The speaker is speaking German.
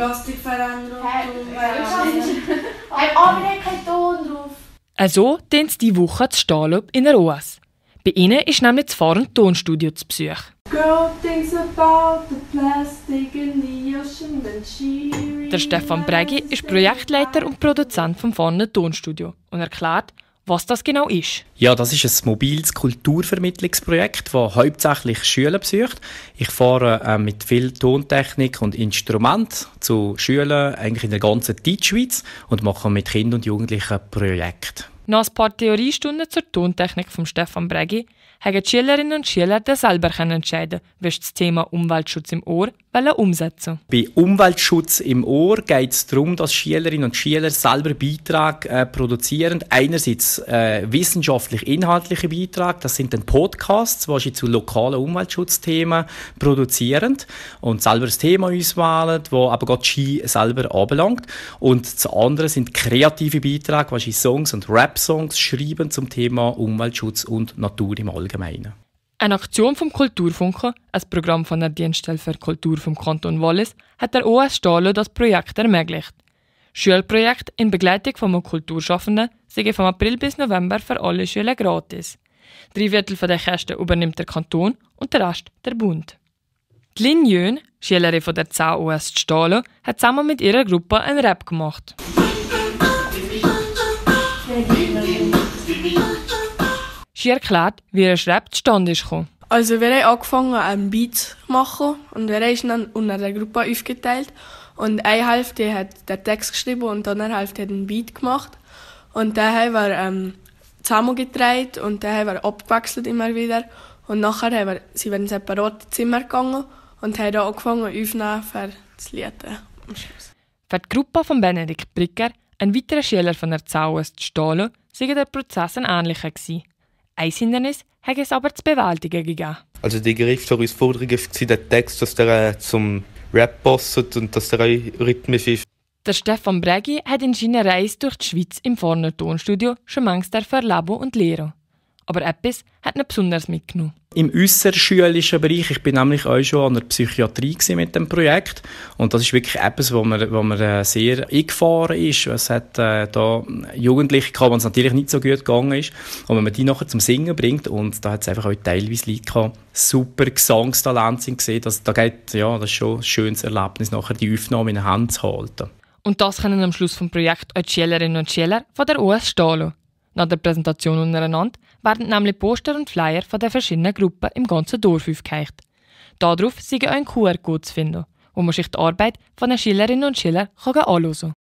Plastikveränderung. Ein Arbeit kein Ton drauf. Also sie diese Woche zu Stahllob in der OAS. Bei ihnen ist nämlich das Fahren Tonstudio zu Besuch. Girl thinks about the plastic in the ocean when Der Stefan Bregi ist Projektleiter und Produzent vom Fahren Tonstudio und erklärt, was das genau ist. Ja, das ist ein mobiles Kulturvermittlungsprojekt, das hauptsächlich Schüler besucht. Ich fahre äh, mit viel Tontechnik und Instrument zu Schülern eigentlich in der ganzen Deutschschweiz und mache mit Kindern und Jugendlichen Projekte. Nach ein paar Theoriestunden zur Tontechnik von Stefan Bregi haben die Schülerinnen und Schüler selber entscheiden, was das Thema Umweltschutz im Ohr umsetzen Bei Umweltschutz im Ohr geht es darum, dass Schülerinnen und Schüler selber Beitrag äh, produzieren. Einerseits äh, wissenschaftlich inhaltliche Beitrag, das sind dann Podcasts, die sie zu lokalen Umweltschutzthemen produzieren und selber das Thema auswählen, wo aber gerade Ski selber anbelangt. Und zu anderen sind kreative Beiträge, die sie Songs und Rap-Songs schreiben zum Thema Umweltschutz und Natur im Allgemeinen. Eine Aktion vom Kulturfunken, ein Programm von der Dienststelle für Kultur vom Kanton Wallis, hat der OS Stahlen das Projekt ermöglicht. Schulprojekt in Begleitung von Kulturschaffenden sind von April bis November für alle Schüler gratis. Drei Viertel der Kästen übernimmt der Kanton und der Rest der Bund. Die Lin Jön, Schülerin von der ZOS Stahlen, hat zusammen mit ihrer Gruppe einen Rap gemacht. Sie erklärt, wie er Schreibt zustande ist gekommen. Also wir haben angefangen, einen Beat zu machen und wir haben dann unter der Gruppe aufgeteilt. Und eine Hälfte hat den Text geschrieben und die andere Hälfte hat einen Beat gemacht. Und dann haben wir ähm, zusammengedreht und dann haben wir abgewechselt immer wieder. Und nachher haben wir, sind wir in separate Zimmer gegangen und haben dann angefangen aufzunehmen für das Lied Für die Gruppe von Benedikt Bricker, ein weiterer Schüler von der Zauers zu Stahlen, sei der Prozess ein ähnlicher gewesen. Ein Hindernis hat es aber zu bewältigen gegeben. Also die Gerichte haben uns Forderungen den Text, dass der äh, zum Rap passt und dass der rhythmisch ist. Der Stefan Bregi hat in seiner Reise durch die Schweiz im Vorner Tonstudio schon manches Labo und lehren aber etwas hat ihn besonders mitgenommen. Im äusserschülischen Bereich, ich bin nämlich auch schon an der Psychiatrie mit dem Projekt und das ist wirklich etwas, wo man, wo man äh, sehr eingefahren ist. Es hat äh, da Jugendliche gehabt, es natürlich nicht so gut gegangen ist und wenn man die nachher zum Singen bringt und da hat es einfach auch teilweise Leute gehabt, super Gesangstalent gesehen, dass da geht, ja, das ist schon ein schönes Erlebnis, nachher die Aufnahme in der Hand zu halten. Und das können am Schluss vom Projekt auch die Schülerinnen und Schüler von der US stehen Nach der Präsentation untereinander werden nämlich Poster und Flyer von den verschiedenen Gruppen im ganzen Dorf aufgehängt. Darauf sind auch ein QR-Code zu finden, wo man sich die Arbeit von den Schülerinnen und Schülern anschauen kann.